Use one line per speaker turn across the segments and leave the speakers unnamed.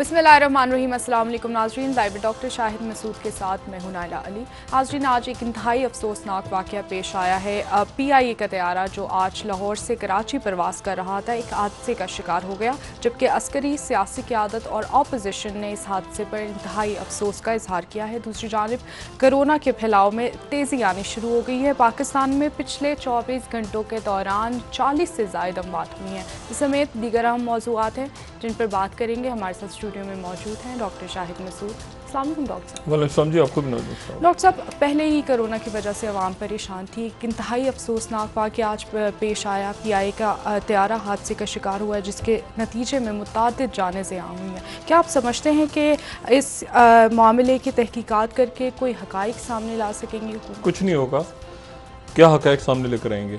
बिसमीम नाजरीन लाइब डॉक्टर शाहिद मसूद के साथ मैं हूं नायला अली नाजरीन आज एक इंतहाई अफसोसनाक वाक़ पेश आया है पी आई ए का तैयारा जो आज लाहौर से कराची प्रवास कर रहा था एक हादसे का शिकार हो गया जबकि अस्करी सियासी क्यादत और अपोजिशन ने इस हादसे पर इंतहाई अफसोस का इजहार किया है दूसरी जानब करोना के फैलाव में तेज़ी आनी शुरू हो गई है पाकिस्तान में पिछले चौबीस घंटों के दौरान चालीस से जायद अमवात हुई हैं इस समेत दीगर अहम मौजूद हैं जिन पर बात करेंगे हमारे साथ स्टूडियो में मौजूद हैं डॉक्टर शाहिद मसूद डॉक्टर
साहब जी आपको डॉक्टर
साहब पहले ही कोरोना की वजह से आवाम परेशान थी एक इंतहाई अफसोसनाक वाक़ आज पेश आया पी आई का त्यारा हादसे का शिकार हुआ है जिसके नतीजे में मुतद जाने से आम हुई हैं क्या आप समझते हैं कि इस मामले की तहकीक़ात करके कोई हक़ सामने ला सकेंगे
कुछ नहीं होगा क्या हक़ सामने लेकर आएंगे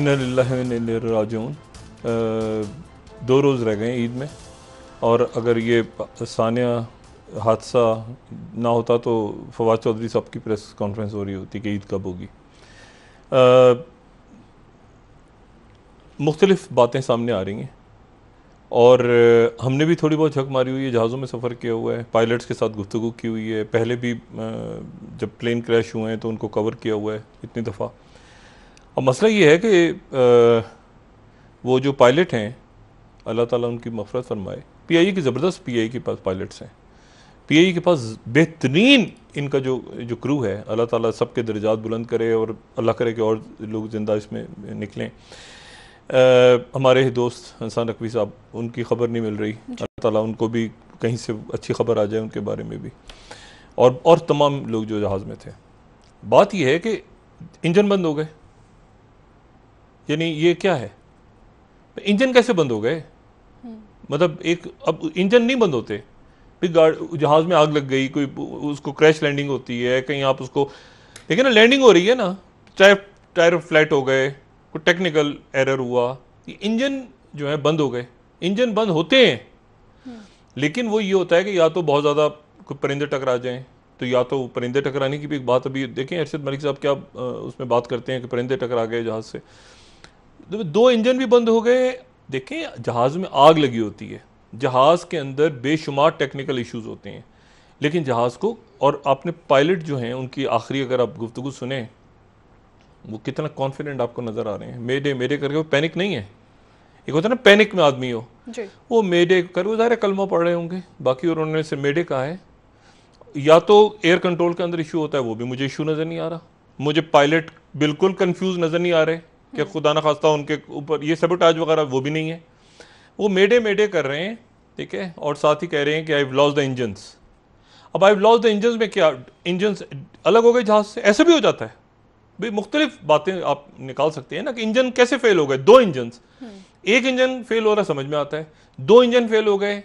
इन राजून दो रोज़ रह गए ईद में और अगर ये सानिया हादसा ना होता तो फवाद चौधरी साहब की प्रेस कॉन्फ्रेंस हो रही होती कि ईद कब होगी मुख्तलिफ बातें सामने आ रही हैं और हमने भी थोड़ी बहुत झक मारी हुई है जहाज़ों में सफ़र किया हुआ है पायलट्स के साथ गुफ्तु की हुई है पहले भी जब प्लेन क्रैश हुए हैं तो उनको कवर किया हुआ है इतनी दफ़ा अब मसला ये है कि वो जो पायलट हैं अल्लाह ताला उनकी मफरत फरमाए पीआईए की ज़बरदस्त पीआईए के पास पायलट्स हैं पीआईए के पास बेहतरीन इनका जो जो क्रू है अल्लाह ताला सबके दर्जात बुलंद करे और अल्लाह करे कि और लोग ज़िंदा इसमें निकलें आ, हमारे ही दोस्त हंसान नकवी साहब उनकी खबर नहीं मिल रही अल्लाह ताला उनको भी कहीं से अच्छी खबर आ जाए उनके बारे में भी और और तमाम लोग जो जहाज़ में थे बात यह है कि इंजन बंद हो गए यानी ये क्या है इंजन कैसे बंद हो गए मतलब एक अब इंजन नहीं बंद होते फिर जहाज़ में आग लग गई कोई उसको क्रैश लैंडिंग होती है कहीं आप उसको लेकिन ना लैंडिंग हो रही है ना चाहे टायर फ्लैट हो गए कोई टेक्निकल एरर हुआ इंजन जो है बंद हो गए इंजन बंद होते हैं हम्म। लेकिन वो ये होता है कि या तो बहुत ज़्यादा कोई परिंदे टकरा जाएँ तो या तो परिंदे टकराने की भी एक बात अभी देखें अरशद मलिक साहब क्या उसमें बात करते हैं कि परिंदे टकरा गए जहाज़ से तो दो इंजन भी बंद हो गए देखें जहाज़ में आग लगी होती है जहाज़ के अंदर बेशुमार टेक्निकल इश्यूज होते हैं लेकिन जहाज़ को और आपने पायलट जो हैं उनकी आखिरी अगर आप गुफ्तु सुने वो कितना कॉन्फिडेंट आपको नज़र आ रहे हैं मेडे मेडे करके वो पैनिक नहीं है एक होता ना पैनिक में आदमी हो वो मेडे कर वो ज़ाहिर कलमा पढ़ रहे होंगे बाकी उन्होंने से मेडे कहा है या तो एयर कंट्रोल के अंदर इशू होता है वो भी मुझे इशू नज़र नहीं आ रहा मुझे पायलट बिल्कुल कंफ्यूज नज़र नहीं आ रहे कि हम्म। खुदा ना खास्ता उनके ऊपर ये सबोटाज वगैरह वो भी नहीं है वो मेडे मेडे कर रहे हैं ठीक है और साथ ही कह रहे हैं कि आई लॉस द इंजन्स अब आई लॉस द इंजन्स में क्या इंजन्स अलग हो गए जहाज से ऐसे भी हो जाता है भाई मुख्तलिफ बातें आप निकाल सकते हैं ना कि इंजन कैसे फेल हो गए दो इंजन हम्म। एक इंजन फेल हो रहा समझ में आता है दो इंजन फेल हो गए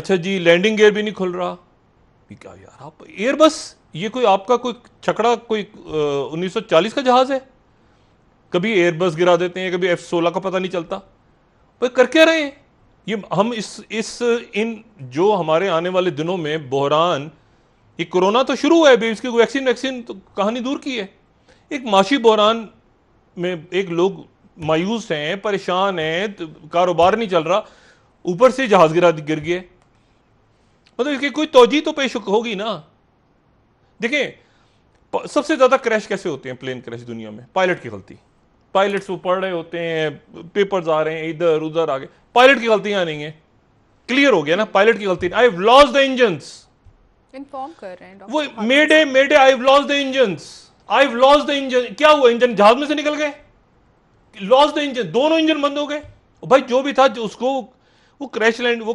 अच्छा जी लैंडिंग गेयर भी नहीं खुल रहा क्या यार आप एयरबस ये कोई आपका कोई छकड़ा कोई उन्नीस सौ चालीस का जहाज है कभी एयरबस गिरा देते हैं कभी एफ सोलह का पता नहीं चलता पर कर क्या रहे हैं ये हम इस इस इन जो हमारे आने वाले दिनों में बहरान ये कोरोना तो शुरू हुआ है अभी इसकी वैक्सीन वैक्सीन तो कहानी दूर की है एक माशी बहरान में एक लोग मायूस हैं परेशान हैं तो कारोबार नहीं चल रहा ऊपर से जहाज गिरा गिर गए मतलब इसकी कोई तोजी तो पेश होगी ना देखें सबसे ज़्यादा क्रैश कैसे होते हैं प्लेन क्रैश दुनिया में पायलट की गलती पायलट्स वो पढ़ रहे होते हैं पेपर्स आ रहे हैं इधर उधर आगे पायलट की गलतियां नहीं है क्लियर हो गया ना पायलट की गलती I loss the engine
inform कर रहे हैं
वो mayday mayday I loss the engine I loss the engine क्या हुआ इंजन जहाज में से निकल गए लॉस द इंजन दोनों इंजन बंद हो गए भाई जो भी था जो उसको वो क्रैश लैंड वो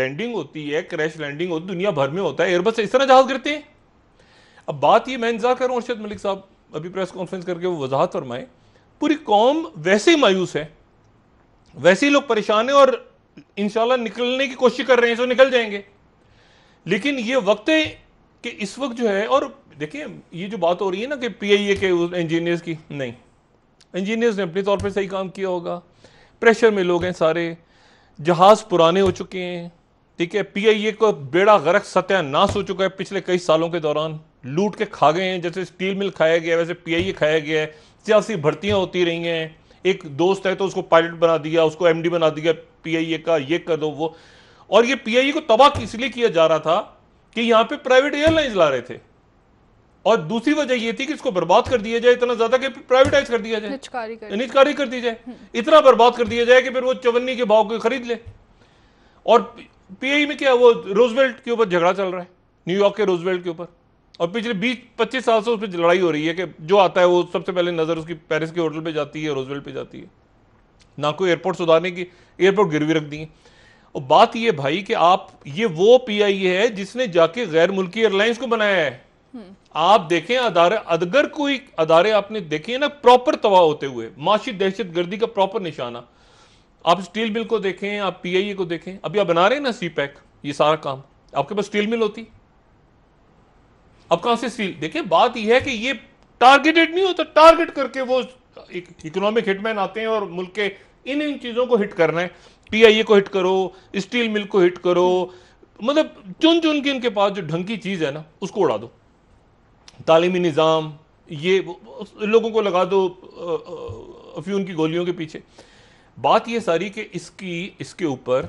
लैंडिंग होती है क्रैश लैंडिंग होती दुनिया भर में होता है एयरबस इस तरह जहाज गिरते हैं अब बात ये मैं इंतजार कर रहा हूँ अर्शद मलिक साहब अभी प्रेस कॉन्फ्रेंस करके वो वजाहत फरमाए पूरी कौम वैसे ही मायूस है वैसे ही लोग परेशान है और इंशाल्लाह निकलने की कोशिश कर रहे हैं तो निकल जाएंगे लेकिन ये वक्त है कि इस वक्त जो है और देखिए ये जो बात हो रही है ना कि पीआईए के इंजीनियर्स की नहीं इंजीनियर्स ने अपने तौर पे सही काम किया होगा प्रेशर में लोग हैं सारे जहाज पुराने हो चुके हैं ठीक है पीआईए को बेड़ा गरक सत्यानाश हो चुका है पिछले कई सालों के दौरान लूट के खा गए हैं जैसे स्टील मिल खाया गया वैसे पीआईए खाया गया है सियासी भर्तियां होती रही हैं एक दोस्त है तो उसको पायलट बना दिया उसको एमडी बना दिया पीआईए का ये कर दो वो और ये पीआईए को तबाह इसलिए किया जा रहा था कि यहां पे प्राइवेट एयरलाइन ला रहे थे और दूसरी वजह यह थी कि इसको बर्बाद कर दिया जाए इतना ज्यादा कि प्राइवेटाइज कर दिया जाए निचकारी कर, निचकारी कर दी जाए हम्म। इतना बर्बाद कर दिया जाए कि फिर वो चवन्नी के भाव को खरीद ले और पीआई में क्या वो रोजवेल्ट के ऊपर झगड़ा चल रहा है न्यूयॉर्क के रोजवेल्ट के ऊपर और पिछले 20 25 साल से उस पर लड़ाई हो रही है कि जो आता है वो सबसे पहले नज़र उसकी पेरिस के होटल पे जाती है रोजवेल पे जाती है ना कोई एयरपोर्ट सुधारने की एयरपोर्ट गिरवी रख दी और बात ये भाई कि आप ये वो ए e है जिसने जाके गैर मुल्की एयरलाइंस को बनाया है हम्म। आप देखें अदारे अगर कोई अदारे आपने देखे ना प्रॉपर तबाह होते हुए माशी दहशत गर्दी का प्रॉपर निशाना आप स्टील मिल को देखें आप पीआईए e को देखें अभी आप बना रहे हैं ना सी पैक ये सारा काम आपके पास स्टील मिल होती अब से स्टील देखिए बात यह है कि ये टारगेटेड नहीं होता टारगेट करके वो इकोनॉमिक हिटमैन आते हैं और मुल्क के इन इन चीज़ों को हिट करना है पीआईए e को हिट करो स्टील मिल को हिट करो मतलब चुन चुन के इनके पास जो ढंग की चीज़ है ना उसको उड़ा दो तालीमी निज़ाम ये लोगों को लगा दो अफ्यून की गोलियों के पीछे बात ये सारी कि इसकी इसके ऊपर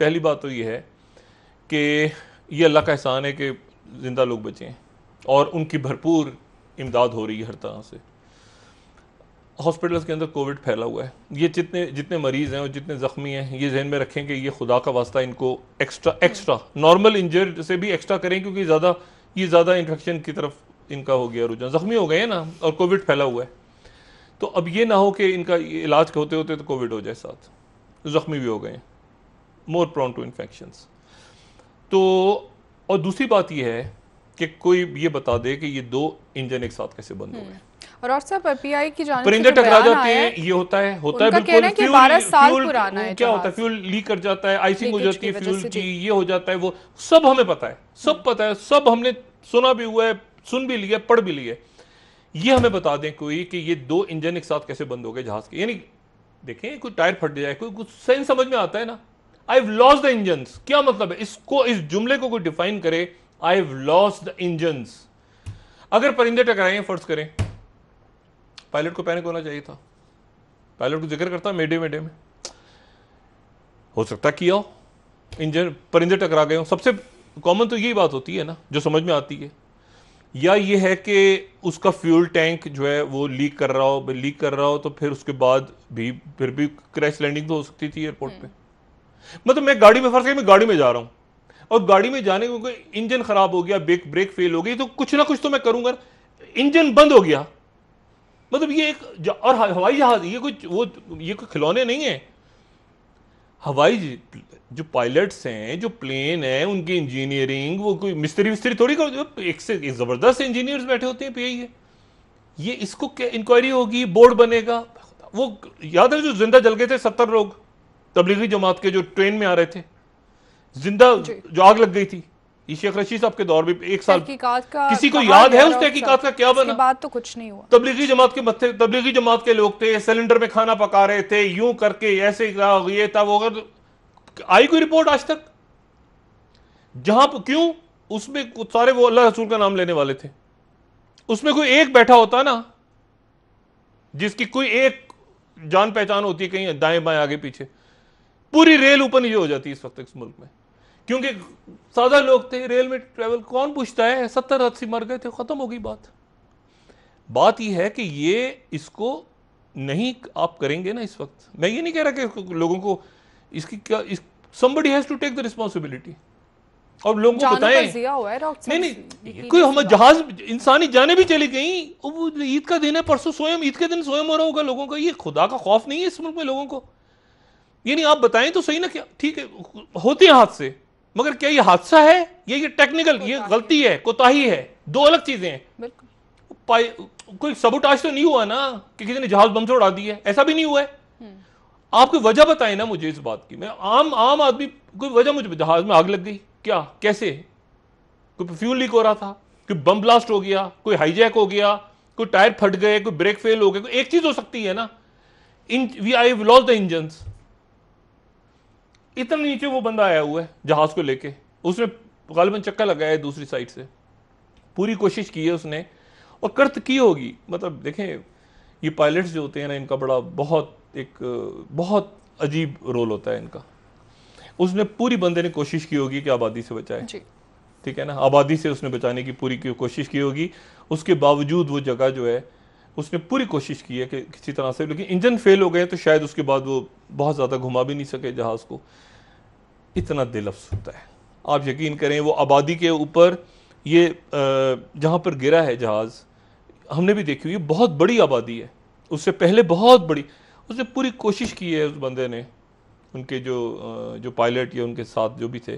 पहली बात तो ये है कि ये अल्लाह का एहसान है कि ज़िंदा लोग बचे हैं और उनकी भरपूर इमदाद हो रही है हर तरह से हॉस्पिटल्स के अंदर कोविड फैला हुआ है ये जितने जितने मरीज़ हैं और जितने ज़ख्मी हैं ये जहन में रखें कि ये खुदा का वास्ता इनको एक्स्ट्रा एक्स्ट्रा नॉर्मल इंजर से भी एक्स्ट्रा करें क्योंकि ज़्यादा ये ज़्यादा इन्फेक्शन की तरफ इनका हो गया रुझान ज़ख्मी हो गए हैं ना और कोविड फैला हुआ है तो अब ये ना हो कि इनका इलाज होते होते तो कोविड हो जाए साथ ज़ख्मी भी हो गए मोर प्रॉन टू इन्फेक्शंस तो और दूसरी बात यह है कि कोई ये बता दे कि ये दो इंजन एक साथ कैसे बंद हो
हम्म। गए और और साहब पीआई की जानब परिंदे टकरा जाते हैं
ये होता है होता है बिल्कुल फ्यूल, बारह साल फ्यूल, पुराना है क्या तो होता है फ्यूल लीक कर जाता है आइसिंग हो जाती है फ्यूल की ये हो जाता है वो सब हमें पता है सब हम्म। पता है सब हमने सुना भी हुआ है सुन भी लिया पढ़ भी लिया ये हमें बता दें कोई कि ये दो इंजन एक साथ कैसे बंद हो गए जहाज के यानी देखें कोई टायर फट जाए कोई कुछ सही समझ में आता है ना I have loss the engine क्या मतलब है इसको इस जुमले को कोई डिफाइन करे I have loss the engine अगर परिंदे टकराए फर्ज करें पायलट को पैनिक होना चाहिए था पायलट को जिक्र करता मेडे मेडे में हो सकता किया इंजन परिंदे टकरा गए हो सबसे कॉमन तो यही बात होती है ना जो समझ में आती है या ये है कि उसका फ्यूल टैंक जो है वो लीक कर रहा हो लीक कर रहा हो तो फिर उसके बाद भी फिर भी क्रैश लैंडिंग तो हो सकती थी एयरपोर्ट हम्म। पे मतलब मैं गाड़ी में फंस गया मैं गाड़ी में जा रहा हूं और गाड़ी में जाने को इंजन खराब हो गया ब्रेक ब्रेक फेल हो गई तो कुछ ना कुछ तो मैं करूंगा इंजन बंद हो गया मतलब ये एक और हवाई जहाज ये कुछ वो ये कोई खिलौने नहीं है हवाई जो पायलट्स हैं जो प्लेन है उनकी इंजीनियरिंग वो कोई मिस्त्री विस्त्री थोड़ी कर मतलब एक से एक ज़बरदस्त इंजीनियर्स बैठे होते हैं पीआई है ये इसको क्या इंक्वायरी होगी बोर्ड बनेगा वो याद है जो जिंदा जल गए थे सत्तर लोग तबलीगी जमात के जो ट्रेन में आ रहे थे जिंदा जो आग लग गई थी शेख रशीद साहब के दौर में एक साल
किसी को याद है उस तहकीकात का क्या बना बात तो कुछ नहीं हुआ
तबलीगी जमात के मत्थे तबलीगी जमात के लोग थे सिलेंडर में खाना पका रहे थे यूं करके ऐसे ये था वो अगर आई कोई रिपोर्ट आज तक जहां पर क्यों उसमें सारे वो अल्लाह रसूल का नाम लेने वाले थे उसमें कोई एक बैठा होता ना जिसकी कोई एक जान पहचान होती है कहीं दाएं बाएं आगे पीछे पूरी रेल ऊपर नीचे हो जाती है इस वक्त इस मुल्क में क्योंकि सादा लोग थे रेल में ट्रेवल कौन पूछता है सत्तर अस्सी मर गए थे ख़त्म हो गई बात बात यह है कि ये इसको नहीं आप करेंगे ना इस वक्त मैं ये नहीं कह रहा कि लोगों को इसकी क्या इस somebody has to take the responsibility और लोगों को
बताएं नहीं नहीं कोई हम तो- जहाज
इंसानी जाने भी चली गई ईद का दिन है परसों स्वयं ईद के दिन स्वयं हो रहा होगा लोगों का ये खुदा का खौफ नहीं है इस मुल्क में लोगों को यानी आप बताएं तो सही ना क्या ठीक है होते हैं हादसे मगर क्या ये हादसा है ये ये टेक्निकल ये गलती है कोताही है दो अलग चीजें हैं कोई सबोटाज तो नहीं हुआ ना कि किसी ने जहाज बम से उड़ा दी है ऐसा भी नहीं हुआ है हम्म। आपकी वजह बताएं ना मुझे इस बात की मैं आम आम आदमी कोई वजह मुझे जहाज में आग लग गई क्या कैसे कोई फ्यूल लीक हो रहा था कोई बम ब्लास्ट हो गया कोई हाईजैक हो गया कोई टायर फट गए कोई ब्रेक फेल हो गया कोई एक चीज हो सकती है ना इन we I loss the engine इतना नीचे वो बंदा आया हुआ है जहाज को लेके उसने गालबन चक्का लगाया दूसरी साइड से पूरी कोशिश की है उसने और करत की होगी मतलब देखें ये पायलट्स जो होते हैं ना इनका बड़ा बहुत एक बहुत अजीब रोल होता है इनका उसने पूरी बंदे ने कोशिश की होगी कि आबादी से बचाए ठीक है ना आबादी से उसने बचाने की पूरी कोशिश की होगी उसके बावजूद वो जगह जो है उसने पूरी कोशिश की है कि किसी तरह से लेकिन इंजन फेल हो गया तो शायद उसके बाद वो बहुत ज़्यादा घुमा भी नहीं सके जहाज़ को इतना दिल होता है आप यकीन करें वो आबादी के ऊपर ये जहाँ पर गिरा है जहाज़ हमने भी देखी हुई बहुत बड़ी आबादी है उससे पहले बहुत बड़ी उसने पूरी कोशिश की है उस बंदे ने उनके जो जो पायलट या उनके साथ जो भी थे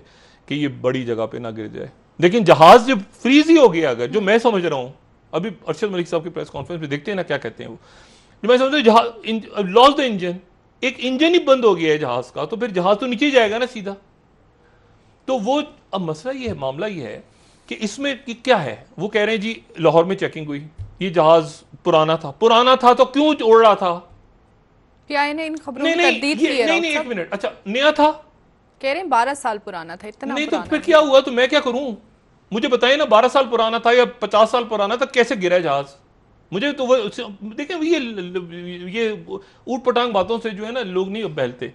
कि ये बड़ी जगह पे ना गिर जाए लेकिन जहाज़ जब फ्रीज ही हो गया अगर जो मैं समझ रहा हूँ अभी अरशद मलिक साहब की प्रेस कॉन्फ्रेंस में देखते हैं ना क्या कहते हैं वो जो मैं समझता हूँ जहाज लॉस द इंजन एक इंजन ही बंद हो गया है जहाज का तो फिर जहाज तो नीचे जाएगा ना सीधा तो वो अब मसला ये है मामला ये है कि इसमें कि क्या है वो कह रहे हैं जी लाहौर में चेकिंग हुई ये जहाज पुराना था पुराना था तो क्यों उड़ रहा था
पीआई इन खबरों में तकदीद की है नहीं नहीं एक
मिनट अच्छा नया था
कह रहे हैं बारह साल पुराना था इतना नहीं
तो फिर क्या हुआ तो मैं क्या करूं मुझे बताइए ना बारह साल पुराना था या पचास साल पुराना था कैसे गिरा जहाज मुझे तो वह देखें ये ये ऊट पटांग बातों से जो है ना लोग नहीं बहलते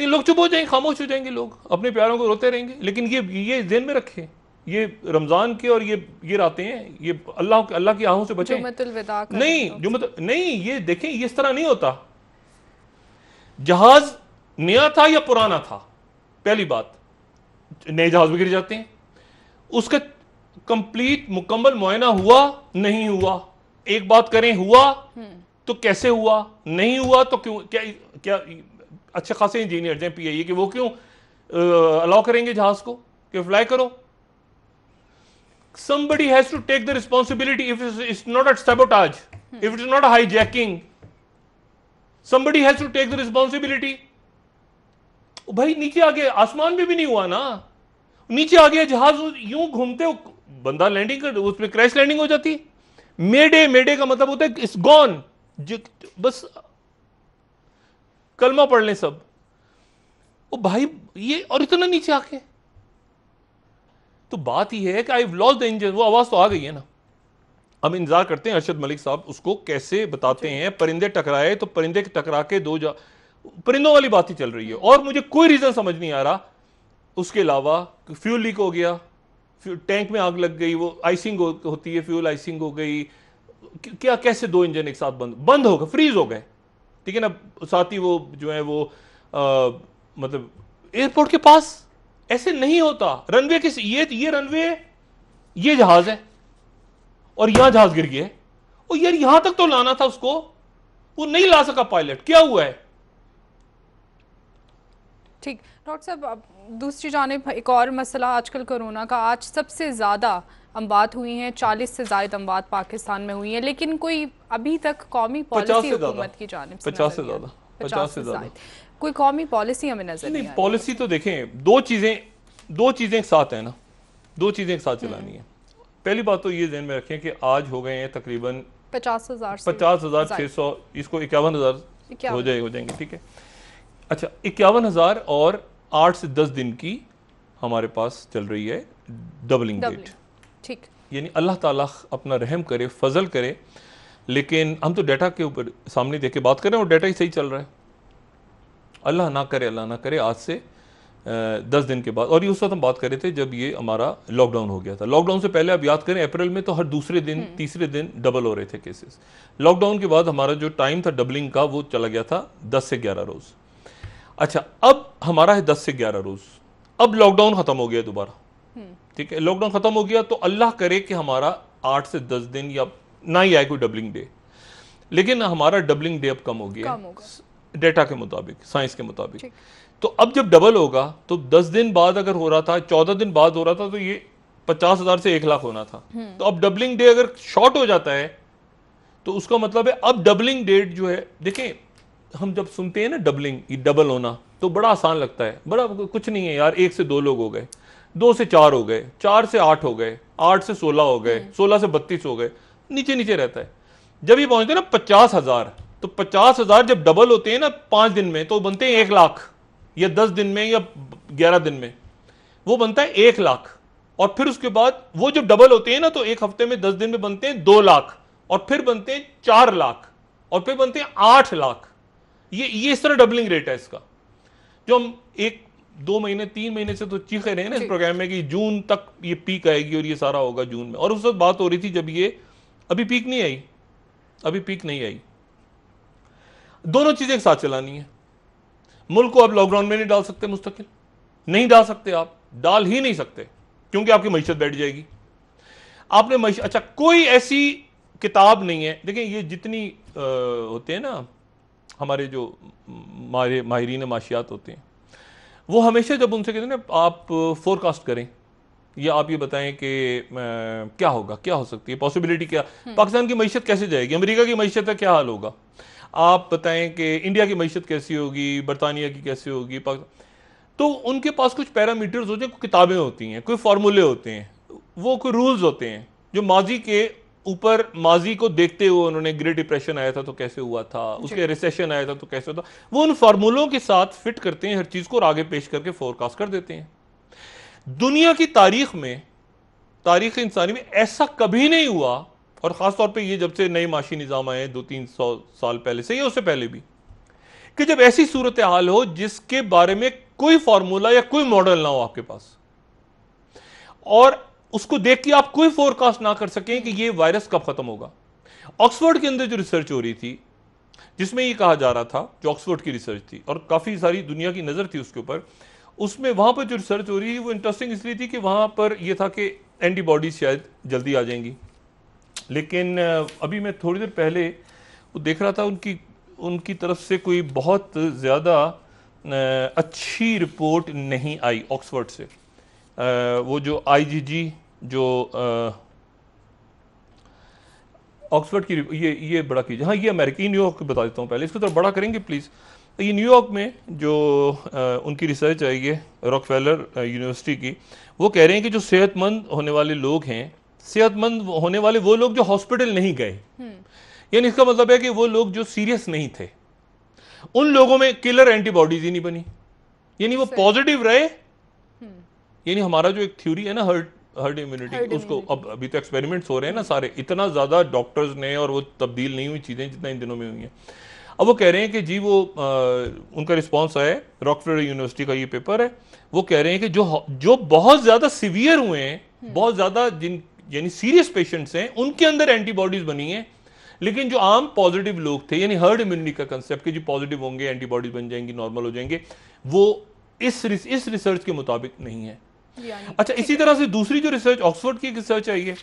ये लोग चुप हो जाएंगे खामोश हो जाएंगे लोग अपने प्यारों को रोते रहेंगे लेकिन ये ये जेन में रखें ये रमज़ान के और ये ये रातें हैं ये अल्लाह अल्लाह की आहों से बचे
नहीं
जो मतलब नहीं ये देखें ये इस तरह नहीं होता जहाज नया था या पुराना था पहली बात नए जहाज भी गिर जाते हैं उसका कंप्लीट मुकम्मल मुआयना हुआ नहीं हुआ एक बात करें हुआ तो कैसे हुआ नहीं हुआ तो क्यों क्या क्या अच्छे खासे इंजीनियर हैं पीआईए कि वो क्यों अलाउ करेंगे जहाज को कि फ्लाई करो somebody has to take the responsibility if it's, it's not a sabotage hmm. if it's not a hijacking somebody has to take the responsibility भाई नीचे आके आसमान में भी, भी नहीं हुआ ना नीचे आ गया जहाज यूं घूमते बंदा लैंडिंग कर उसमें क्रैश लैंडिंग हो जाती मेडे मेडे का मतलब होता है इस गॉन बस कलमा पढ़ लें सब ओ भाई ये और इतना नीचे आके तो बात यह है कि आई लॉस द इंजन वो आवाज तो आ गई है ना हम इंतजार करते हैं अरशद मलिक साहब उसको कैसे बताते हैं परिंदे टकराए तो परिंदे टकरा के दो जा परिंदों वाली बात ही चल रही है और मुझे कोई रीजन समझ नहीं आ रहा उसके अलावा फ्यूल लीक हो गया टैंक में आग लग गई वो आइसिंग हो, होती है फ्यूल आइसिंग हो गई क्या कैसे दो इंजन एक साथ बंद बंद हो गए फ्रीज हो गए ठीक है ना साथ ही वो जो है वो आ, मतलब एयरपोर्ट के पास ऐसे नहीं होता रनवे किस ये ये रनवे ये जहाज है और यहां जहाज गिर गया और यार यहां तक तो लाना था उसको वो नहीं ला सका पायलट क्या हुआ है
ठीक डॉक्टर साहब दूसरी जानब एक और मसला आजकल कोरोना का आज सबसे ज़्यादा अमवात हुई हैं चालीस से ज्यादा अमवात पाकिस्तान में हुई हैं लेकिन कोई अभी तक कौमी पॉलिसी हुकूमत की जानब पचास से ज़्यादा
पचास से ज़्यादा
कोई कौमी पॉलिसी हमें नजर नहीं
पॉलिसी तो देखें दो चीज़ें दो चीज़ें एक साथ हैं ना दो चीज़ें एक साथ हम्म। चलानी है पहली बात तो ये जहन में रखें कि आज हो गए हैं तकरीबन
पचास हज़ार पचास हज़ार छः
सौ इसको इक्यावन हज़ार हो जाए हो जाएंगे ठीक है अच्छा इक्यावन हज़ार और आठ से दस दिन की हमारे पास चल रही है डबलिंग डेट ठीक यानी अल्लाह ताला अपना रहम करे फजल करे लेकिन हम तो डेटा के ऊपर सामने देख के बात कर रहे हैं और डेटा ही सही चल रहा है अल्लाह ना करे अल्लाह ना करे आज से दस दिन के बाद और ये उस वक्त हम बात कर रहे थे जब ये हमारा लॉकडाउन हो गया था लॉकडाउन से पहले आप याद करें अप्रैल में तो हर दूसरे दिन हम्म। तीसरे दिन डबल हो रहे थे केसेस लॉकडाउन के बाद हमारा जो टाइम था डबलिंग का वो चला गया था दस से ग्यारह रोज़ अच्छा अब हमारा है दस से ग्यारह रोज अब लॉकडाउन खत्म हो गया दोबारा हम्म। ठीक है लॉकडाउन खत्म हो गया तो अल्लाह करे कि हमारा आठ से दस दिन या ना ही आए कोई डबलिंग डे लेकिन हमारा डबलिंग डे अब कम हो गया डेटा के मुताबिक साइंस के मुताबिक तो अब जब डबल होगा तो दस दिन बाद अगर हो रहा था चौदह दिन बाद हो रहा था तो ये पचास हजार से एक लाख होना था हम्म। तो अब डबलिंग डे अगर शॉर्ट हो जाता है तो उसका मतलब है अब डबलिंग डेट जो है देखें हम जब सुनते हैं ना डबलिंग डबल होना तो बड़ा आसान लगता है बड़ा कुछ नहीं है यार एक से दो लोग हो गए दो से चार हो गए चार से आठ हो गए आठ से सोलह हो गए हम्म। सोलह से बत्तीस हो गए नीचे नीचे रहता है जब ये पहुंचते हैं ना पचास हजार तो पचास हजार जब डबल होते हैं ना पांच दिन में तो बनते हैं एक लाख या दस दिन में या ग्यारह दिन में वो बनता है एक लाख और फिर उसके बाद वो जब डबल होते हैं ना तो एक हफ्ते में दस दिन में बनते हैं दो लाख और फिर बनते हैं चार लाख और फिर बनते हैं आठ लाख ये ये इस तरह डबलिंग रेट है इसका जो हम एक दो महीने तीन महीने से तो चीखे रहे ना इस प्रोग्राम में कि जून तक ये पीक आएगी और ये सारा होगा जून में और उस वक्त बात हो रही थी जब ये अभी पीक नहीं आई अभी पीक नहीं आई दोनों चीजें एक साथ चलानी है मुल्क को आप लॉकडाउन में नहीं डाल सकते मुस्तकिल नहीं डाल सकते आप डाल ही नहीं सकते क्योंकि आपकी मीशत बैठ जाएगी आपने अच्छा कोई ऐसी किताब नहीं है देखें ये जितनी आ, होते हैं ना हमारे जो मारे माहरीन माशियात होते हैं वो हमेशा जब उनसे कहते हैं ना आप फोरकास्ट करें या आप ये बताएं कि क्या होगा क्या हो सकती है पॉसिबिलिटी क्या हम्म। पाकिस्तान की मीशत कैसे जाएगी अमेरिका की मीशत का क्या हाल होगा आप बताएं कि इंडिया की मीशत कैसी होगी बरतानिया की कैसी होगी तो उनके पास कुछ पैरामीटर्स होते हैं किताबें होती हैं कोई फार्मूले होते हैं वो कोई रूल्स होते हैं जो माजी के ऊपर माजी को देखते हुए उन्होंने ग्रेट डिप्रेशन आया था तो कैसे हुआ था उसके रिसेशन आया था तो कैसे होता वो उन फार्मूलों के साथ फिट करते हैं हर चीज को और आगे पेश करके फोरकास्ट कर देते हैं दुनिया की तारीख में तारीख इंसानी में ऐसा कभी नहीं हुआ और ख़ासतौर पर यह जब से नए माशी निज़ाम आए दो तीन सौ साल पहले से या उससे पहले भी कि जब ऐसी सूरत हाल हो जिसके बारे में कोई फार्मूला या कोई मॉडल ना हो आपके पास और उसको देख के आप कोई फोरकास्ट ना कर सकें कि ये वायरस कब खत्म होगा ऑक्सफोर्ड के अंदर जो रिसर्च हो रही थी जिसमें ये कहा जा रहा था जो ऑक्सफोर्ड की रिसर्च थी और काफ़ी सारी दुनिया की नज़र थी उसके ऊपर उसमें वहाँ पर जो रिसर्च हो रही थी वो इंटरेस्टिंग इसलिए थी कि वहाँ पर यह था कि एंटीबॉडीज शायद जल्दी आ जाएंगी लेकिन अभी मैं थोड़ी देर पहले वो देख रहा था उनकी उनकी तरफ से कोई बहुत ज़्यादा अच्छी रिपोर्ट नहीं आई ऑक्सफोर्ड से आ, वो जो आईजीजी जो ऑक्सफर्ड की ये ये बड़ा कीजिए हाँ ये अमेरिकी न्यूयॉर्क बता देता हूँ पहले इसको तरफ बड़ा करेंगे प्लीज़ ये न्यूयॉर्क में जो आ, उनकी रिसर्च आई है रॉकफेलर यूनिवर्सिटी की वो कह रहे हैं कि जो सेहतमंद होने वाले लोग हैं सेहतमंद होने वाले वो लोग जो हॉस्पिटल नहीं गए हम्म। यानी इसका मतलब है कि वो लोग जो सीरियस नहीं थे उन लोगों में किलर एंटीबॉडीज ही नहीं बनी यानी वो पॉजिटिव रहे हम्म। यानी हमारा जो एक थ्योरी है ना हर्ट हर्ड इम्यूनिटी उसको अब अभी तो एक्सपेरिमेंट्स हो रहे हैं ना सारे इतना ज़्यादा डॉक्टर्स ने और वो तब्दील नहीं हुई चीज़ें जितना इन दिनों में हुई हैं अब वो कह रहे हैं कि जी वो आ, उनका रिस्पॉन्स आया रॉकफेलर यूनिवर्सिटी का ये पेपर है वो कह रहे हैं कि जो जो बहुत ज़्यादा सिवियर हुए हैं हम्म। बहुत ज़्यादा जिन यानी सीरियस पेशेंट्स हैं उनके अंदर एंटीबॉडीज़ बनी है लेकिन जो आम पॉजिटिव लोग थे यानी हर्ड इम्यूनिटी का कंसेप्ट जो पॉजिटिव होंगे एंटीबॉडीज बन जाएंगी नॉर्मल हो जाएंगे वो इस इस रिसर्च के मुताबिक नहीं है अच्छा इसी तरह से दूसरी जो रिसर्च ऑक्सफोर्ड की रिसर्च आई है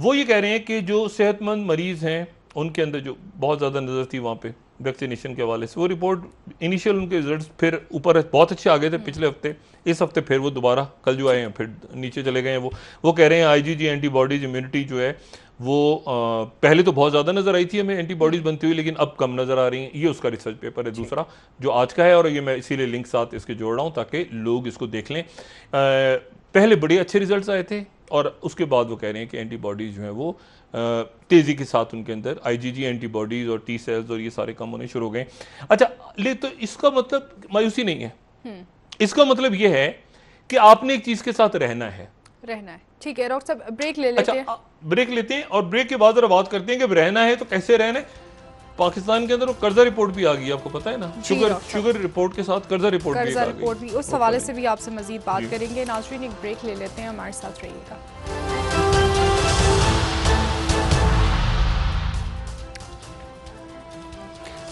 वो ये कह रहे हैं कि जो सेहतमंद मरीज हैं उनके अंदर जो बहुत ज़्यादा नज़र थी वहाँ पे वैक्सीनेशन के हवाले से वो रिपोर्ट इनिशियल उनके रिजल्ट फिर ऊपर बहुत अच्छे आ गए थे पिछले हफ्ते इस हफ्ते फिर वो दोबारा कल जो आए हैं फिर नीचे चले गए हैं वो वो कह रहे हैं आईजीजी एंटीबॉडीज इम्यूनिटी जो है वो आ, पहले तो बहुत ज़्यादा नज़र आई थी हमें एंटीबॉडीज़ हम्म। बनती हुई लेकिन अब कम नज़र आ रही हैं ये उसका रिसर्च पेपर है दूसरा जो आज का है और ये मैं इसीलिए लिंक साथ इसके जोड़ रहा हूँ ताकि लोग इसको देख लें आ, पहले बड़े अच्छे रिजल्ट आए थे और उसके बाद वो कह रहे हैं कि एंटीबॉडीज़ जो हैं वो तेज़ी के साथ उनके अंदर आईजीजी एंटीबॉडीज़ और टी सेल्स और ये सारे कम होने शुरू हो गए अच्छा ले तो इसका मतलब मायूसी नहीं है हम्म। इसका मतलब ये है कि आपने एक चीज़ के साथ रहना है
रहना है ठीक है डॉक्टर साहब ब्रेक ले अच्छा, लेते अच्छा,
हैं ब्रेक लेते हैं और ब्रेक के बाद जरा बात करते हैं कि रहना है तो कैसे रहना है पाकिस्तान के अंदर कर्जा रिपोर्ट भी आ गई आपको पता है ना शुगर शुगर रिपोर्ट के साथ कर्जा रिपोर्ट कर्जा भी रिपोर्ट भी उस हवाले से
भी आपसे मजीद बात करेंगे नाजरीन एक ब्रेक ले लेते हैं हमारे साथ रहिएगा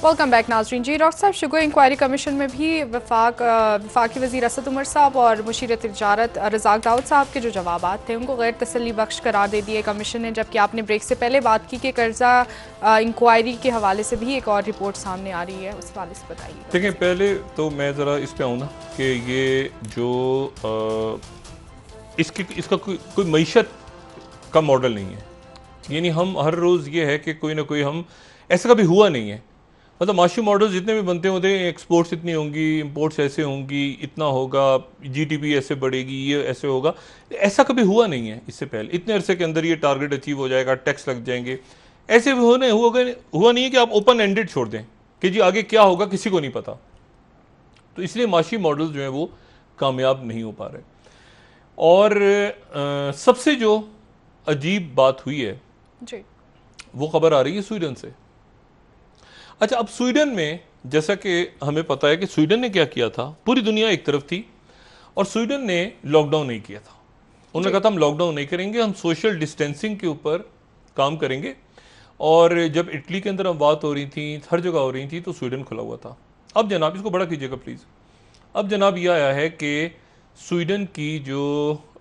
वेलकम बैक नाजरीन जी डॉक्टर साहब शुगर इंक्वायरी कमीशन में भी वफाक वफाकी वजी असद उमर साहब और मुशीर तजारत रजाक दाऊद साहब के जो जवाब थे उनको गैर तसली बख्श करार दे दिए कमीशन ने जबकि आपने ब्रेक से पहले बात की कि कर्जा इंक्वायरी के हवाले से भी एक और रिपोर्ट सामने आ रही है उस हवाले से बताइए
देखिए पहले तो मैं ज़रा इस पर आऊँ ना कि ये जो आ, इसकी इसका कोई कोई मीशत का मॉडल नहीं है यानी हम हर रोज़ ये है कि कोई ना कोई हम ऐसा कभी हुआ नहीं है मतलब माशी मॉडल जितने भी बनते होते हैं एक्सपोर्ट्स इतनी होंगी इम्पोर्ट्स ऐसे होंगी इतना होगा जीडीपी ऐसे बढ़ेगी ये ऐसे होगा ऐसा कभी हुआ नहीं है इससे पहले इतने अरसे के अंदर ये टारगेट अचीव हो जाएगा टैक्स लग जाएंगे ऐसे होने हुआ हुआ नहीं है कि आप ओपन एंडेड छोड़ दें कि जी आगे क्या होगा किसी को नहीं पता तो इसलिए माशी मॉडल जो हैं वो कामयाब नहीं हो पा रहे और आ, सबसे जो अजीब बात हुई है जी वो खबर आ रही है स्वीडन से अच्छा अब स्वीडन में जैसा कि हमें पता है कि स्वीडन ने क्या किया था पूरी दुनिया एक तरफ थी और स्वीडन ने लॉकडाउन नहीं किया था उन्होंने कहा था हम लॉकडाउन नहीं करेंगे हम सोशल डिस्टेंसिंग के ऊपर काम करेंगे और जब इटली के अंदर हम बात हो रही थी हर जगह हो रही थी तो स्वीडन खुला हुआ था अब जनाब इसको बड़ा कीजिएगा प्लीज़ अब जनाब ये आया है कि स्वीडन की जो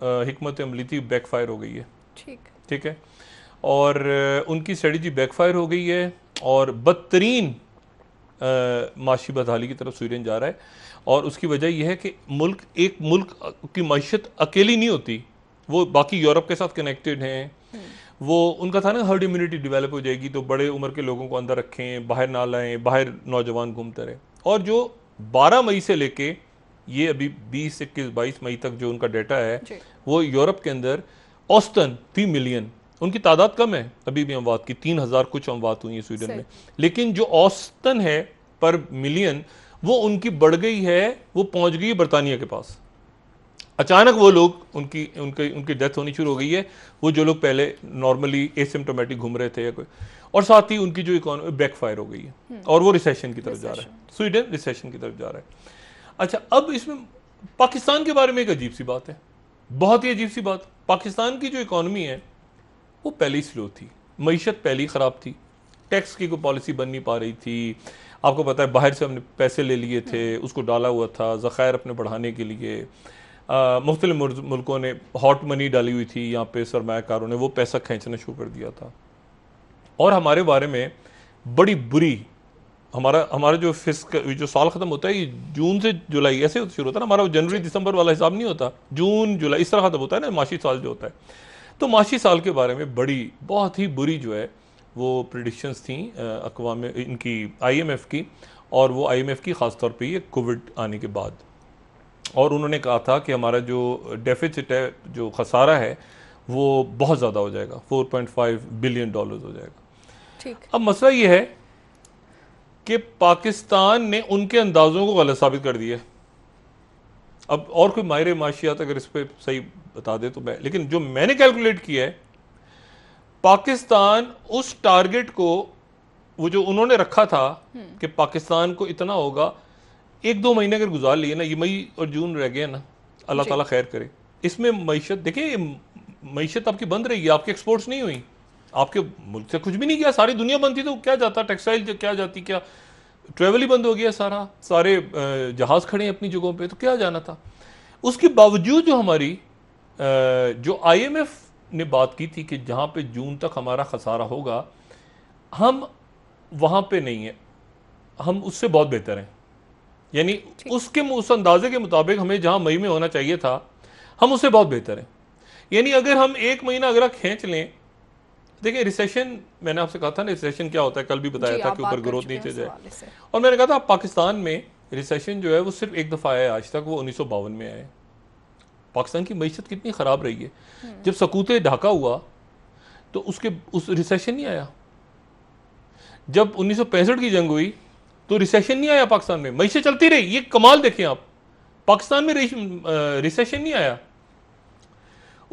हमत अमली थी बैकफायर हो गई है ठीक ठीक है और उनकी स्ट्रेटी बैकफायर हो गई है और बदतरीन माशी बदहाली की तरफ स्वीडन जा रहा है और उसकी वजह यह है कि मुल्क एक मुल्क की मीशत अकेली नहीं होती वो बाकी यूरोप के साथ कनेक्टेड हैं हम्म। वो उनका था ना हर्ड इम्यूनिटी डेवलप हो जाएगी तो बड़े उम्र के लोगों को अंदर रखें बाहर ना लाएं बाहर नौजवान घूमते रहें और जो 12 मई से लेके ये अभी बीस इक्कीस बाईस मई तक जो उनका डेटा है वो यूरोप के अंदर औस्तन थ्री मिलियन उनकी तादाद कम है अभी भी अमवात की तीन हज़ार कुछ अमवात हुई है स्वीडन में लेकिन जो औसतन है पर मिलियन वो उनकी बढ़ गई है वो पहुंच गई बरतानिया के पास अचानक वो लोग उनकी उनकी उनकी डेथ होनी शुरू हो गई है वो जो लोग पहले नॉर्मली एसिम्टोमेटिक घूम रहे थे या कोई और साथ ही उनकी जो इकोनॉमी बैकफायर हो गई है हम्म। और वो रिसेशन की तरफ जा रहा है स्वीडन रिसेशन की तरफ जा रहा है अच्छा अब इसमें पाकिस्तान के बारे में एक अजीब सी बात है बहुत ही अजीब सी बात पाकिस्तान की जो इकोनॉमी है वो पहले स्लो थी मीशत पहले ख़राब थी टैक्स की कोई पॉलिसी बन नहीं पा रही थी आपको पता है बाहर से हमने पैसे ले लिए थे हम्म। उसको डाला हुआ था ज़ख़ायर अपने बढ़ाने के लिए मुख्तलि मुल्कों ने हॉट मनी डाली हुई थी यहाँ पे सरमाकारों ने वो पैसा खींचना शुरू कर दिया था और हमारे बारे में बड़ी बुरी हमारा हमारा जो फिस्क जो साल ख़त्म होता है ये जून से जुलाई ऐसे शुरू होता है ना हमारा जनवरी दिसंबर वाला हिसाब नहीं होता जून जुलाई इस तरह ख़त्म होता है ना माशी साल जो होता है तो माशी साल के बारे में बड़ी बहुत ही बुरी जो है वो प्रडिक्शंस थी अकवा में इनकी आईएमएफ की और वो आईएमएफ की ख़ास तौर पे ये कोविड आने के बाद और उन्होंने कहा था कि हमारा जो डेफिसिट है जो खसारा है वो बहुत ज़्यादा हो जाएगा 4.5 बिलियन डॉलर्स हो जाएगा ठीक अब मसला ये है कि पाकिस्तान ने उनके अंदाज़ों को गलत साबित कर दिया अब और कोई माहिर माशियात अगर इस पर सही बता दे तो मैं लेकिन जो मैंने कैलकुलेट किया है पाकिस्तान उस टारगेट को वो जो उन्होंने रखा था हम्म। कि पाकिस्तान को इतना होगा एक दो महीने अगर गुजार लिए ना ये मई और जून रह गए ना अल्लाह ताला खैर करे इसमें मीशत देखिए मीशत आपकी बंद रही है आपकी एक्सपोर्ट्स नहीं हुई आपके मुल्क से कुछ भी नहीं किया सारी दुनिया बंद थी तो क्या जाता टेक्सटाइल क्या जाती क्या ट्रेवल ही बंद हो गया सारा सारे जहाज़ खड़े हैं अपनी जगहों पर तो क्या जाना था उसके बावजूद जो हमारी जो आईएमएफ ने बात की थी कि जहाँ पे जून तक हमारा खसारा होगा हम वहाँ पे नहीं है हम उससे बहुत बेहतर हैं यानी उसके उस अंदाजे के मुताबिक हमें जहाँ मई में होना चाहिए था हम उससे बहुत बेहतर हैं यानी अगर हम एक महीना अगर खींच लें देखिए रिसेशन मैंने आपसे कहा था ना रिसेशन क्या होता है कल भी बताया था कि ऊपर ग्रोथ नीचे जाए और मैंने कहा था पाकिस्तान में रिसेशन जो है वो सिर्फ एक दफ़ा आया आज तक वो उन्नीस में आया पाकिस्तान की मीशत कितनी ख़राब रही है हम्म। जब सकूत ढाका हुआ तो उसके उस रिसेशन नहीं आया जब उन्नीस की जंग हुई तो रिसेशन नहीं आया पाकिस्तान में मीशत चलती रही ये कमाल देखें आप पाकिस्तान में रिसेशन नहीं आया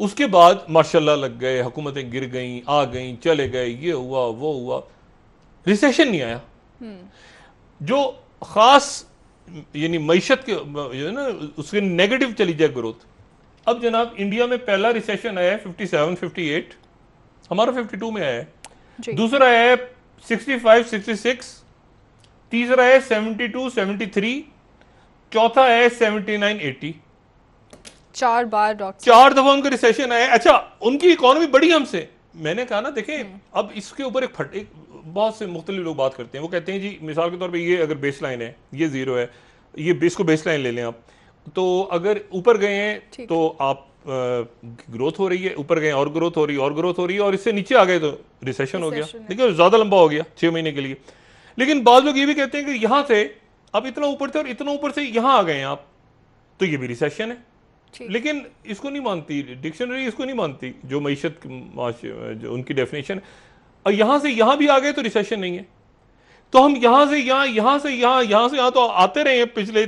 उसके बाद माशाल्लाह लग गए हुकूमतें गिर गई आ गई चले गए ये हुआ वो हुआ रिसेशन नहीं आया हम्म। जो ख़ास यानी मीशत के ना उसके नेगेटिव चली जाए ग्रोथ अब जनाब इंडिया में पहला रिसेशन आया फिफ्टी सेवन फिफ्टी हमारा फिफ्टी में आया है दूसरा है सिक्सटी फाइव तीसरा है सेवेंटी टू सेवेंटी थ्री चौथा है सेवेंटी नाइन एटी
चार बार डॉक्टर
चार दफा उनका रिसेशन आया अच्छा उनकी इकोनॉमी बड़ी हमसे मैंने कहा ना देखें हम्म। अब इसके ऊपर एक फट एक बहुत से मुख्तलिफ लोग बात करते हैं वो कहते हैं जी मिसाल के तौर पे ये अगर बेस लाइन है ये जीरो है ये इसको बेस लाइन ले लें आप तो अगर ऊपर गए हैं तो आप ग्रोथ हो रही है ऊपर गए और ग्रोथ हो रही है और ग्रोथ हो रही है और इससे नीचे आ गए तो रिसेशन हो गया देखिए ज्यादा लंबा हो गया छह महीने के लिए लेकिन बाद लोग ये भी कहते हैं कि यहां से आप इतना ऊपर थे और इतना ऊपर से यहां आ गए आप तो ये भी रिसेशन है लेकिन इसको नहीं मानती डिक्शनरी इसको नहीं मानती जो मीशत उनकी डेफिनेशन और यहां से यहां भी आ गए तो रिसेशन नहीं है तो हम यहां से यहां यहां से यहां यहां से यहां तो आते रहे हैं पिछले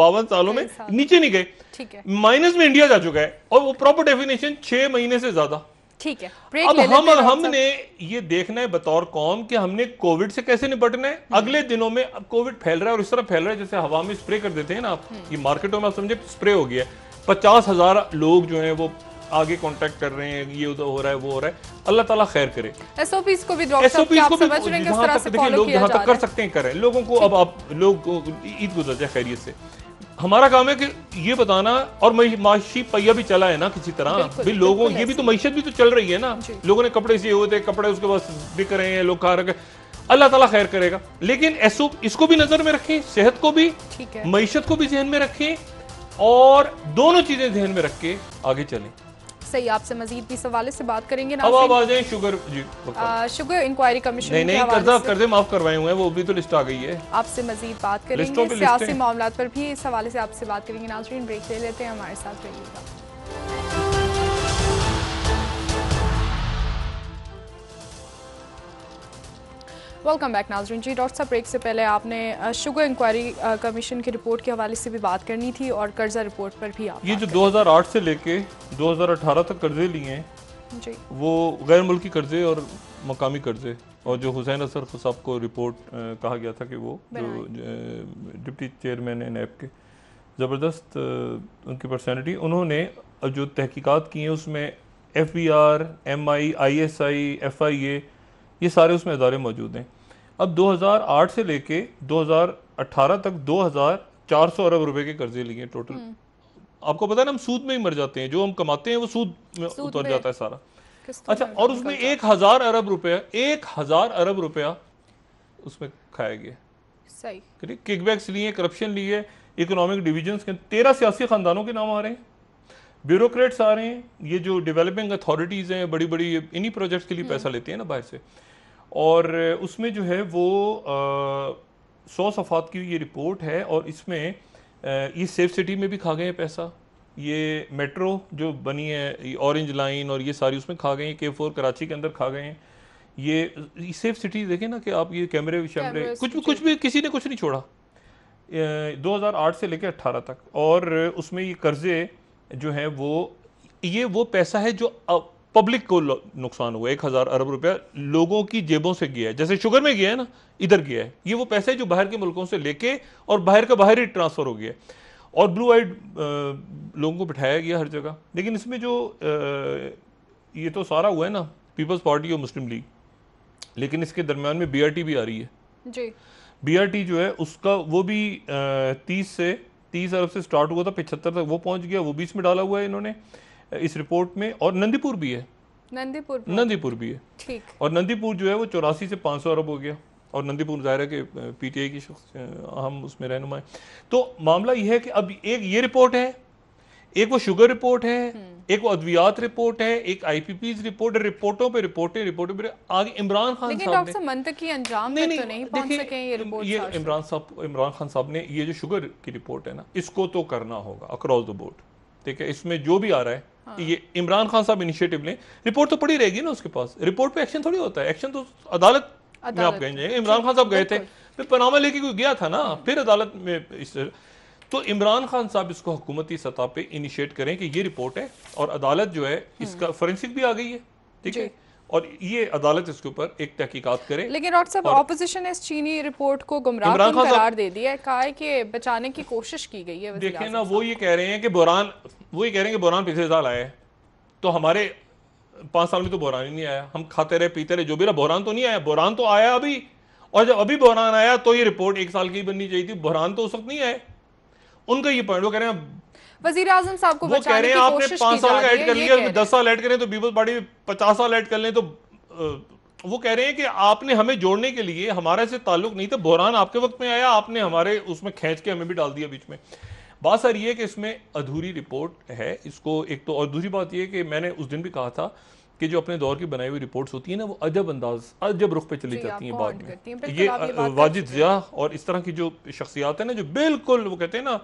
बावन सालों में साल। नीचे नहीं गए माइनस में इंडिया जा चुका है और वो प्रॉपर डेफिनेशन छह महीने से ज्यादा
ठीक है अब हम हमने
ये देखना है बतौर कौम कि हमने कोविड से कैसे निपटना है अगले दिनों में अब कोविड फैल रहा है और इस तरह फैल रहा है जैसे हवा में स्प्रे कर देते हैं ना आप ये हम्म। मार्केटों में आप समझे स्प्रे हो गया है पचास हजार लोग जो हैं वो आगे कांटेक्ट कर रहे हैं ये उधर हो रहा है वो हो रहा है अल्लाह ताला खैर करे
एसओपीज को भी एसओपी को भी जहाँ तक देखिए लोग जहाँ तक कर
सकते हैं करें लोगों को अब आप लोग ईद गुजर जाए खैरियत से हमारा काम है कि ये बताना और माशी पहिया भी चला है ना किसी तरह भी लोगों ये भी तो मीशत भी तो चल रही है ना लोगों ने कपड़े सिए हुए थे कपड़े उसके पास बिक रहे हैं लोग खा रहे अल्लाह ताला खैर करेगा लेकिन एसओ इसको भी नजर में रखें सेहत को भी मीशत को भी जहन में रखें और दोनों चीजें जहन में रख के आगे चलें
सही आपसे मजीद इस हवाले से बात करेंगे ना अब आ जाएं
शुगर जी आ,
शुगर इंक्वायरी कमीशन नहीं नहीं कर्जा कर्जे
माफ करवाए हुए हैं वो भी तो लिस्ट आ गई है
आपसे मजीद बात करेंगे तो सियासी मामला पर भी इस हवाले से आपसे बात करेंगे नाजरीन ब्रेक ले लेते हैं हमारे साथ रहिएगा welcome back Nazran ji doctor साहब ब्रेक से पहले आपने शुगर इंक्वायरी कमीशन की रिपोर्ट के हवाले से भी बात करनी थी और कर्जा रिपोर्ट पर भी आप
ये जो 2008 से लेके 2018 तक कर्जे लिए हैं वो गैर मुल्की कर्जे और मकामी कर्जे और जो हुसैन असर साहब को रिपोर्ट कहा गया था कि वो जो डिप्टी चेयरमैन है नैब के ज़बरदस्त उनकी पर्सनैलिटी उन्होंने जो तहकीकत की हैं उसमें F B R M I I S I F I A ये सारे उसमें अदारे मौजूद हैं अब 2008 से लेके 2018 तक 2400 अरब रुपए के कर्जे लिए टोटल हम्म। आपको पता है ना हम सूद में ही मर जाते हैं जो हम कमाते हैं वो सूद में सूद उतर में जाता है सारा अच्छा और उसमें एक हजार अरब रुपया एक हजार अरब रुपया उसमें खाया गया सही किकबैक्स लिए करप्शन लिए इकोनॉमिक डिविजन के तेरह सियासी खानदानों के नाम आ रहे हैं ब्यूरोक्रेट्स आ रहे हैं ये जो डेवलपिंग अथॉरिटीज़ हैं बड़ी बड़ी इन्हीं प्रोजेक्ट्स के लिए हम्म। पैसा लेते हैं ना बाहर से और उसमें जो है वो सौ सफ़ात की ये रिपोर्ट है और इसमें ये सेफ सिटी में भी खा गए हैं पैसा ये मेट्रो जो बनी है ऑरेंज लाइन और ये सारी उसमें खा गए हैं के फोर कराची के अंदर खा गए हैं ये सेफ सिटी देखें ना कि आप ये कैमरे शैमरे कुछ भी कुछ भी किसी ने कुछ नहीं छोड़ा 2008 से लेकर 18 तक और उसमें ये कर्ज़े जो हैं वो ये वो पैसा है जो अब पब्लिक को नुकसान हुआ एक हज़ार अरब रुपया लोगों की जेबों से गया है जैसे शुगर में गया है ना इधर गया है ये वो पैसे जो बाहर के मुल्कों से लेके और बाहर का बाहर ही ट्रांसफ़र हो गया और ब्लू आइड लोगों को बिठाया गया हर जगह लेकिन इसमें जो आ, ये तो सारा हुआ है ना पीपल्स पार्टी और मुस्लिम लीग लेकिन इसके दरमियान में बी भी आ रही है जी बी जो है उसका वो भी तीस से तीस अरब से स्टार्ट हुआ था पिछहत्तर तक वो पहुंच गया वो बीच में डाला हुआ है इन्होंने इस रिपोर्ट में और नंदीपुर भी है
नंदीपुर नंदीपुर भी है ठीक
और नंदीपुर जो है वो चौरासी से पाँच सौ अरब हो गया और नंदीपुर ज़ाहिर है कि पीटीआई की शख्स हम उसमें रहनुमा है तो मामला यह है कि अब एक ये रिपोर्ट है एक वो शुगर रिपोर्ट है हम्म। एक वो अद्वियात रिपोर्ट है एक पी रिपोर्ट है रिपोर्टों पे रिपोर्टें रिपोर्टों पे आगे इमरान खान लेकिन डॉक्टर
मंतकी अंजाम नहीं, नहीं, तो नहीं पहुंच सके ये रिपोर्ट ये
इमरान साहब इमरान खान साहब ने ये जो शुगर की रिपोर्ट है ना इसको तो करना होगा अक्रॉस द बोर्ड ठीक है इसमें जो भी आ रहा है हाँ। ये इमरान खान साहब इनिशिएटिव लें रिपोर्ट तो पड़ी रहेगी ना उसके पास रिपोर्ट पे एक्शन थोड़ी होता है एक्शन तो अदालत में आप गए इमरान खान साहब गए थे फिर पनामा लेके कोई गया था ना फिर अदालत में इस तो इमरान खान साहब इसको हुकूमती सतह पे इनिशिएट करें कि ये रिपोर्ट है और अदालत जो है हम्म। इसका फॉरेंसिक भी आ गई है ठीक है और ये अदालत इसके ऊपर एक तहकीकत करे लेकिन डॉक्टर साहब
ऑपोजिशन ने इस चीनी रिपोर्ट को गुमराह करार दे दिया है कहा है कि बचाने की कोशिश की गई है देखिए ना
वो ये कह रहे हैं कि बुरान वो ये कह रहे हैं कि बुरान पिछले साल आए तो हमारे पांच साल में तो बुरान ही नहीं आया हम खाते रहे पीते रहे जो भी रहा बुरान तो नहीं आया बुरान तो आया अभी और जब अभी बुरान आया तो ये रिपोर्ट एक साल की बननी चाहिए थी बुरान तो उस वक्त नहीं आए उनका ये पॉइंट वो कह रहे हैं
वजीर आजम साहब को कह रहे हैं आपने पांच साल का एड कर लिया
दस साल एड करें तो पीपल्स पार्टी पचास साल एड कर लें तो वो कह रहे हैं कि आपने हमें जोड़ने के लिए हमारे से ताल्लुक नहीं था बहरान आपके वक्त में आया आपने हमारे उसमें खींच के हमें भी डाल दिया बीच में बात सर ये कि इसमें अधूरी रिपोर्ट है इसको एक तो और दूसरी बात ये कि मैंने उस दिन भी कहा था कि जो अपने दौर की बनाई हुई रिपोर्ट्स होती है ना वो अजब अंदाज अजब रुख पे चली जाती हैं बाद में ये वाजिद जिया और इस तरह की जो शख्सियात है ना जो बिल्कुल वो कहते हैं ना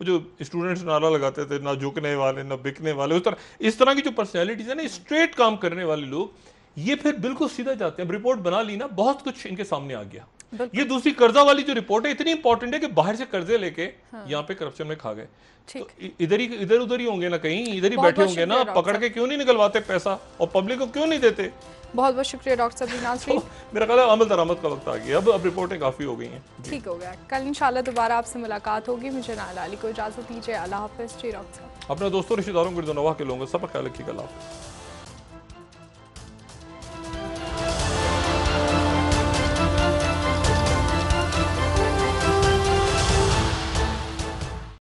वो जो स्टूडेंट्स नारा लगाते थे ना झुकने वाले ना बिकने वाले उस तरह इस तरह की जो पर्सनैलिटीज़ है ना स्ट्रेट काम करने वाले लोग ये फिर बिल्कुल सीधा जाते हैं रिपोर्ट बना ली ना बहुत कुछ इनके सामने आ गया ये दूसरी कर्जा वाली जो रिपोर्ट है इतनी इंपॉर्टेंट है कि बाहर से कर्जे लेके हाँ। यहाँ पे करप्शन में खा गए तो इधर ही इधर उधर ही होंगे ना कहीं इधर ही बैठे होंगे ना पकड़ के क्यों नहीं निकलवाते पैसा और पब्लिक को क्यों नहीं देते
बहुत बहुत शुक्रिया डॉक्टर सबरी तो
मेरा ख्याल अमल दरामद का वक्त आ गया अब अब रिपोर्टें काफ़ी हो गई हैं
ठीक हो गया कल इंशाल्लाह दोबारा आपसे मुलाकात होगी मुझे नाला अली को इजाज़त दीजिए अल्लाह हाफिज़ जी डॉक्टर
अपने दोस्तों रिश्तेदारों गुरदनवा के लोगों का सब ख्याल रखिएगा अल्लाह हाफिज़